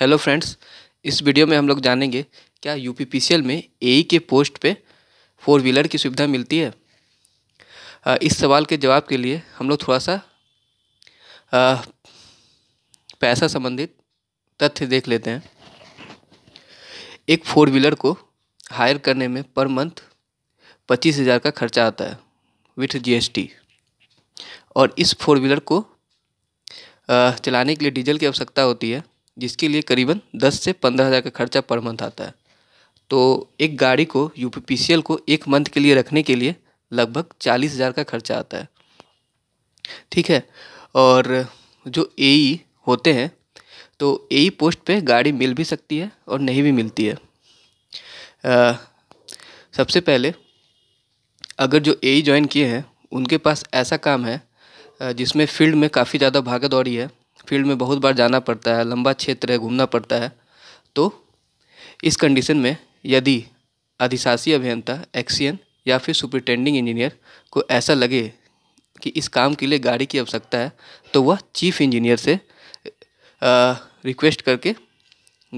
hello friends इस video में हम लोग जानेंगे क्या यू में ए के पोस्ट पे फोर व्हीलर की सुविधा मिलती है इस सवाल के जवाब के लिए हम लोग थोड़ा सा पैसा संबंधित तथ्य देख लेते हैं एक फोर व्हीलर को हायर करने में पर मंथ पच्चीस हज़ार का खर्चा आता है विथ जीएसटी और इस फोर व्हीलर को चलाने के लिए डीजल की आवश्यकता होती है जिसके लिए करीबन दस से पंद्रह हज़ार का खर्चा पर मंथ आता है तो एक गाड़ी को यू को एक मंथ के लिए रखने के लिए लगभग चालीस हज़ार का खर्चा आता है ठीक है और जो ए e होते हैं तो ए e पोस्ट पे गाड़ी मिल भी सकती है और नहीं भी मिलती है आ, सबसे पहले अगर जो ए ज्वाइन e किए हैं उनके पास ऐसा काम है जिसमें फील्ड में काफ़ी ज़्यादा भागा दौड़ी है फील्ड में बहुत बार जाना पड़ता है लंबा क्षेत्र है घूमना पड़ता है तो इस कंडीशन में यदि अधिशासी अभियंता एक्सीएन या फिर सुपरिटेंडिंग इंजीनियर को ऐसा लगे कि इस काम के लिए गाड़ी की आवश्यकता है तो वह चीफ इंजीनियर से आ, रिक्वेस्ट करके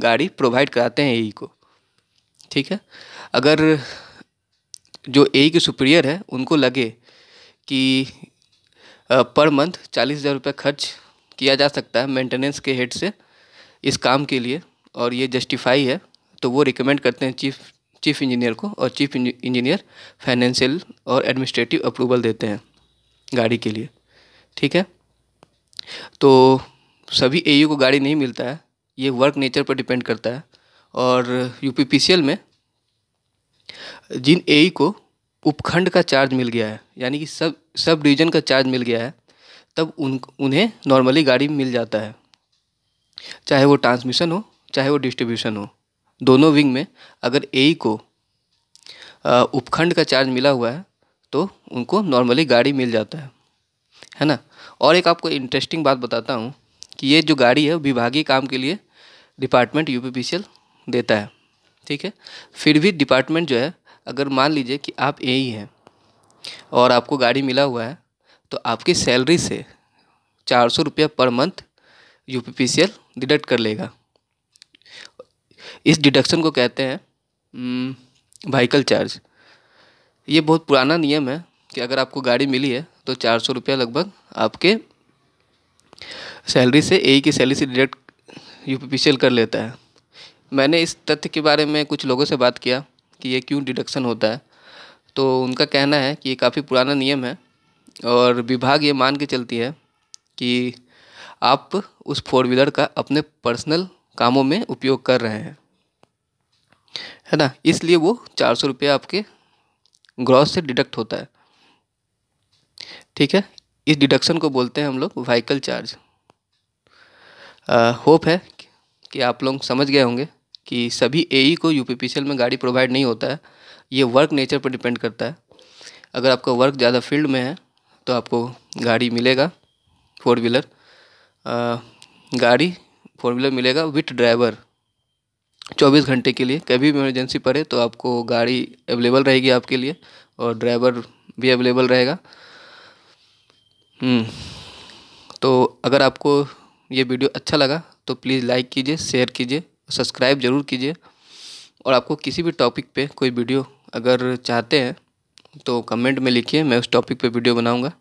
गाड़ी प्रोवाइड कराते हैं ए e को ठीक है अगर जो ए e के सुप्रियर है उनको लगे कि पर मंथ चालीस हज़ार रुपये खर्च किया जा सकता है मेंटेनेंस के हेड से इस काम के लिए और ये जस्टिफाई है तो वो रिकमेंड करते हैं चीफ चीफ इंजीनियर को और चीफ इंजीनियर फाइनेंशियल और एडमिनिस्ट्रेटिव अप्रूवल देते हैं गाड़ी के लिए ठीक है तो सभी ए को गाड़ी नहीं मिलता है ये वर्क नेचर पर डिपेंड करता है और यू में जिन ए को उपखंड का चार्ज मिल गया है यानी कि सब सब डिवीज़न का चार्ज मिल गया है तब उन उन्हें नॉर्मली गाड़ी मिल जाता है चाहे वो ट्रांसमिशन हो चाहे वो डिस्ट्रीब्यूशन हो दोनों विंग में अगर ए को उपखंड का चार्ज मिला हुआ है तो उनको नॉर्मली गाड़ी मिल जाता है है ना और एक आपको इंटरेस्टिंग बात बताता हूँ कि ये जो गाड़ी है विभागीय काम के लिए डिपार्टमेंट यू देता है ठीक है फिर भी डिपार्टमेंट जो है अगर मान लीजिए कि आप ए ही हैं और आपको गाड़ी मिला हुआ है तो आपकी सैलरी से चार सौ रुपया per month U P P C L deduct कर लेगा इस डिडक्शन को कहते हैं व्हीकल चार्ज ये बहुत पुराना नियम है कि अगर आपको गाड़ी मिली है तो चार सौ रुपया लगभग आपके सैलरी से ए की सैलरी से डिडक्ट यू पी कर लेता है मैंने इस तथ्य के बारे में कुछ लोगों से बात किया कि ये क्यों डिडक्शन होता है तो उनका कहना है कि ये काफ़ी पुराना नियम है और विभाग ये मान के चलती है कि आप उस फोर व्हीलर का अपने पर्सनल कामों में उपयोग कर रहे हैं है ना इसलिए वो चार सौ रुपये आपके ग्रॉस से डिडक्ट होता है ठीक है इस डिडक्शन को बोलते हैं हम लोग व्हीकल चार्ज होप है कि आप लोग समझ गए होंगे कि सभी ए e को यू में गाड़ी प्रोवाइड नहीं होता है ये वर्क नेचर पर डिपेंड करता है अगर आपका वर्क ज़्यादा फील्ड में है तो आपको गाड़ी मिलेगा फोर व्हीलर गाड़ी फोर व्हीलर मिलेगा विथ ड्राइवर चौबीस घंटे के लिए कभी भी इमरजेंसी पड़े तो आपको गाड़ी अवेलेबल रहेगी आपके लिए और ड्राइवर भी अवेलेबल रहेगा हम्म, तो अगर आपको ये वीडियो अच्छा लगा तो प्लीज़ लाइक कीजिए शेयर कीजिए सब्सक्राइब ज़रूर कीजिए और आपको किसी भी टॉपिक पे कोई वीडियो अगर चाहते हैं तो कमेंट में लिखिए मैं उस टॉपिक पे वीडियो बनाऊँगा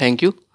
थैंक यू